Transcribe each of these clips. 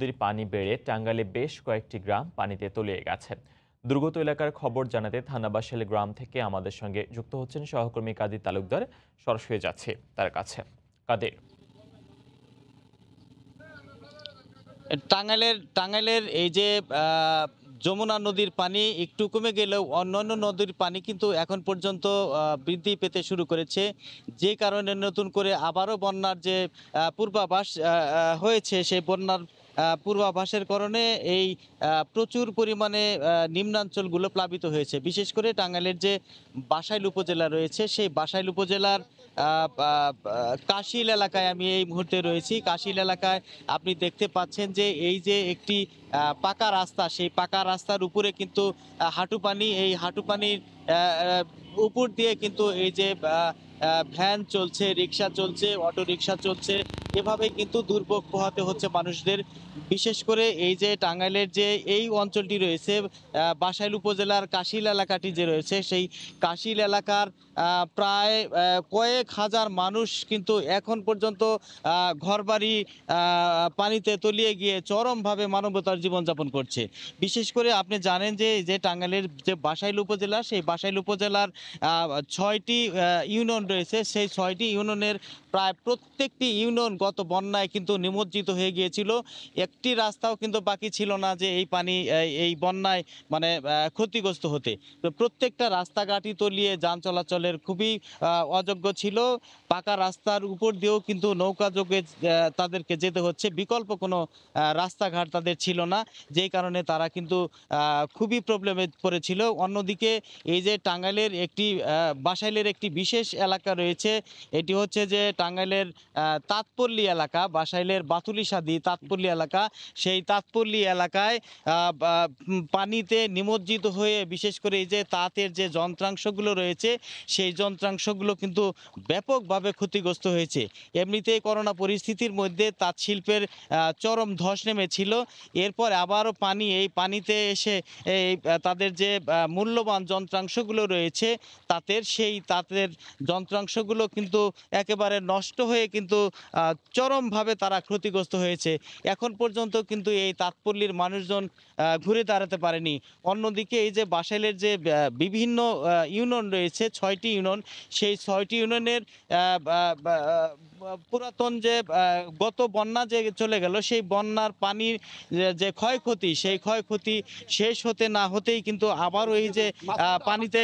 নদীর পানি বেড়ে টাঙ্গাইলে বেশ কয়েকটি গ্রাম পানিতে তলিয়ে গেছে দুর্গত এলাকার খবর জানাতে থানাবাসেল গ্রাম থেকে আমাদের সঙ্গে যুক্ত হচ্ছেন সহকর্মী কাদের তালুকদার সরাসরি যাচ্ছে তার কাছে কাদের টাঙ্গাইলের টাঙ্গাইলের এই যে যমুনা নদীর পানি একটু কমে গেলেও অন্যান্য নদীর পানি কিন্তু এখন পর্যন্ত বৃদ্ধি পেতে শুরু করেছে যে কারণে নতুন করে আবারও বন্যার যে পূর্বাভাস হয়েছে সেই বন্যার পূর্বাভাসের কারণে এই প্রচুর পরিমাণে নিম্নাঞ্চলগুলো প্লাবিত হয়েছে বিশেষ করে টাঙ্গাইলের যে বাসাইল উপজেলা রয়েছে সেই বাসাইল উপজেলার কাশিল এলাকায় আমি এই মুহূর্তে রয়েছি কাশিল এলাকায় আপনি দেখতে পাচ্ছেন যে এই যে একটি পাকা রাস্তা সেই পাকা রাস্তার উপরে কিন্তু হাঁটু পানি এই হাঁটু পানির উপর দিয়ে কিন্তু এই যে ভ্যান চলছে রিক্সা চলছে অটো রিক্সা চলছে এভাবে কিন্তু দুর্ভোগ পোহাতে হচ্ছে মানুষদের বিশেষ করে এই যে টাঙ্গাইলের যে এই অঞ্চলটি রয়েছে বাসাইল উপজেলার কাশিল এলাকাটি যে রয়েছে সেই কাশিল এলাকার প্রায় কয়েক হাজার মানুষ কিন্তু এখন পর্যন্ত ঘরবাড়ি পানিতে তলিয়ে গিয়ে চরমভাবে মানবতার জীবনযাপন করছে বিশেষ করে আপনি জানেন যে যে টাঙ্গাইলের যে বাসাইল উপজেলা সেই বাসাইল উপজেলার ছয়টি ইউনিয়ন রয়েছে সেই ছয়টি ইউনিয়নের প্রায় প্রত্যেকটি ইউনিয়ন গত বন্যায় কিন্তু নিমজ্জিত হয়ে গিয়েছিল একটি রাস্তাও কিন্তু বাকি ছিল না যে এই পানি এই বন্যায় মানে ক্ষতিগ্রস্ত হতে তো প্রত্যেকটা রাস্তাঘাটই তলিয়ে যান চলাচলের খুবই অযোগ্য ছিল পাকা রাস্তার উপর দিয়েও কিন্তু নৌকা যোগে তাদেরকে যেতে হচ্ছে বিকল্প কোনো রাস্তাঘাট তাদের ছিল না যেই কারণে তারা কিন্তু খুবই প্রবলেমে পড়েছিল অন্যদিকে এই যে টাঙ্গাইলের একটি বাসাইলের একটি বিশেষ এলাকা রয়েছে এটি হচ্ছে যে টাঙ্গাইলের তাৎপর তাৎপল্লি এলাকা বাসাইলের সাদি তাঁতপল্লী এলাকা সেই তাঁতপল্লী এলাকায় পানিতে নিমজ্জিত হয়ে বিশেষ করে এই যে তাঁতের যে যন্ত্রাংশগুলো রয়েছে সেই যন্ত্রাংশগুলো কিন্তু ব্যাপকভাবে ক্ষতিগ্রস্ত হয়েছে এমনিতেই করোনা পরিস্থিতির মধ্যে তাঁত শিল্পের চরম ধস নেমেছিল এরপর আবারও পানি এই পানিতে এসে এই তাদের যে মূল্যবান যন্ত্রাংশগুলো রয়েছে তাঁতের সেই তাঁতের যন্ত্রাংশগুলো কিন্তু একেবারে নষ্ট হয়ে কিন্তু চরমভাবে তারা ক্ষতিগ্রস্ত হয়েছে এখন পর্যন্ত কিন্তু এই তাৎপল্লির মানুষজন ঘুরে দাঁড়াতে পারেনি অন্যদিকে এই যে বাসাইলের যে বিভিন্ন ইউনিয়ন রয়েছে ছয়টি ইউনিয়ন সেই ছয়টি ইউনিয়নের পুরাতন যে গত বন্যা যে চলে গেল সেই বন্যার পানির যে ক্ষয়ক্ষতি সেই ক্ষয়ক্ষতি শেষ হতে না হতেই কিন্তু আবার ওই যে পানিতে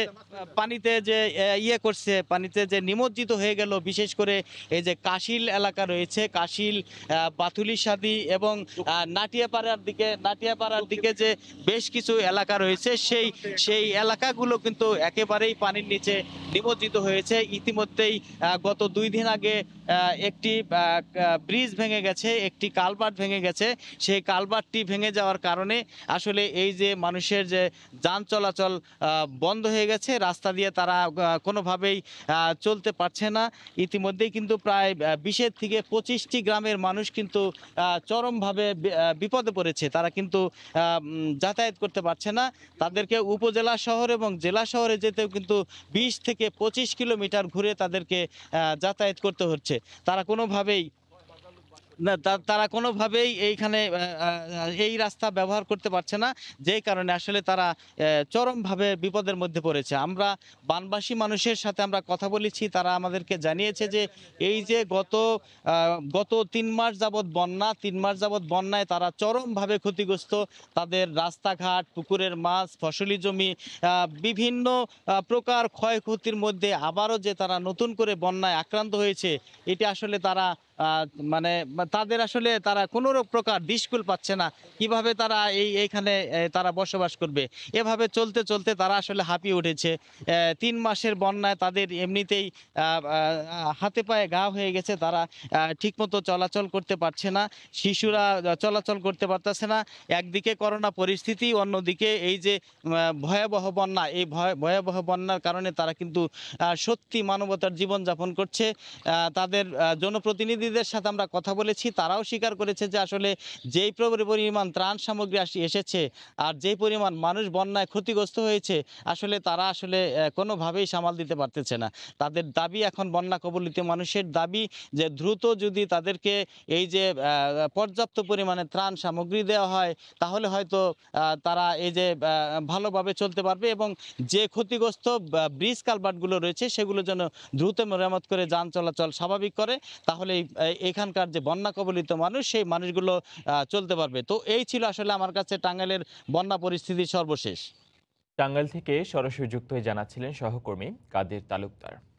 পানিতে যে ইয়ে করছে পানিতে যে নিমজ্জিত হয়ে গেল বিশেষ করে এই যে কাশিল এলাকা রয়েছে কাশিল সাদি এবং নাটিয়াপাড়ার দিকে নাটিয়াপাড়ার দিকে যে বেশ কিছু এলাকা রয়েছে সেই সেই এলাকাগুলো কিন্তু একেবারেই পানির নিচে নিমজ্জিত হয়েছে ইতিমধ্যেই গত দুই দিন আগে একটি ব্রিজ ভেঙে গেছে একটি কালভার্ট ভেঙে গেছে সেই কালবারটি ভেঙে যাওয়ার কারণে আসলে এই যে মানুষের যে যান চলাচল বন্ধ হয়ে গেছে রাস্তা দিয়ে তারা কোনোভাবেই চলতে পারছে না ইতিমধ্যেই কিন্তু প্রায় বিশের থেকে পঁচিশটি গ্রামের মানুষ কিন্তু চরমভাবে বিপদে পড়েছে তারা কিন্তু যাতায়াত করতে পারছে না তাদেরকে উপজেলা শহর এবং জেলা শহরে যেতেও কিন্তু বিশ থেকে পঁচিশ কিলোমিটার ঘুরে তাদেরকে যাতায়াত করতে হচ্ছে তারা কোনোভাবেই না তারা কোনোভাবেই এইখানে এই রাস্তা ব্যবহার করতে পারছে না যেই কারণে আসলে তারা চরমভাবে বিপদের মধ্যে পড়েছে আমরা বানবাসী মানুষের সাথে আমরা কথা বলেছি তারা আমাদেরকে জানিয়েছে যে এই যে গত গত তিন মাস যাবৎ বন্যা তিন মাস যাবৎ বন্যায় তারা চরমভাবে ক্ষতিগ্রস্ত তাদের রাস্তাঘাট পুকুরের মাছ ফসলি জমি বিভিন্ন প্রকার ক্ষয়ক্ষতির মধ্যে আবারও যে তারা নতুন করে বন্যায় আক্রান্ত হয়েছে এটি আসলে তারা মানে তাদের আসলে তারা কোনো প্রকার দিশকুল পাচ্ছে না কিভাবে তারা এই এইখানে তারা বসবাস করবে এভাবে চলতে চলতে তারা আসলে হাঁপিয়ে উঠেছে তিন মাসের বন্যায় তাদের এমনিতেই হাতে পায়ে গা হয়ে গেছে তারা ঠিকমতো চলাচল করতে পারছে না শিশুরা চলাচল করতে পারতেছে না একদিকে করোনা পরিস্থিতি অন্যদিকে এই যে ভয়াবহ বন্যা এই ভয়াবহ বন্যার কারণে তারা কিন্তু সত্যি মানবতার জীবনযাপন করছে তাদের জনপ্রতিনিধি প্রতিনিধিদের সাথে আমরা কথা বলেছি তারাও স্বীকার করেছে যে আসলে যেই পরিমাণ ত্রাণ সামগ্রী আসি এসেছে আর যেই পরিমাণ মানুষ বন্যায় ক্ষতিগ্রস্ত হয়েছে আসলে তারা আসলে কোনোভাবেই সামাল দিতে পারতেছে না তাদের দাবি এখন বন্যা কবলিত মানুষের দাবি যে দ্রুত যদি তাদেরকে এই যে পর্যাপ্ত পরিমাণে ত্রাণ সামগ্রী দেওয়া হয় তাহলে হয়তো তারা এই যে ভালোভাবে চলতে পারবে এবং যে ক্ষতিগ্রস্ত ব্রিজ কালভার্টগুলো রয়েছে সেগুলো যেন দ্রুত মেরামত করে যান চলাচল স্বাভাবিক করে তাহলে এই এখানকার যে বন্যা কবলিত মানুষ সেই মানুষগুলো চলতে পারবে তো এই ছিল আসলে আমার কাছে টাঙ্গাইলের বন্যা পরিস্থিতি সর্বশেষ টাঙ্গাইল থেকে সরাসরি যুক্ত হয়ে জানাচ্ছিলেন সহকর্মী কাদের তালুকদার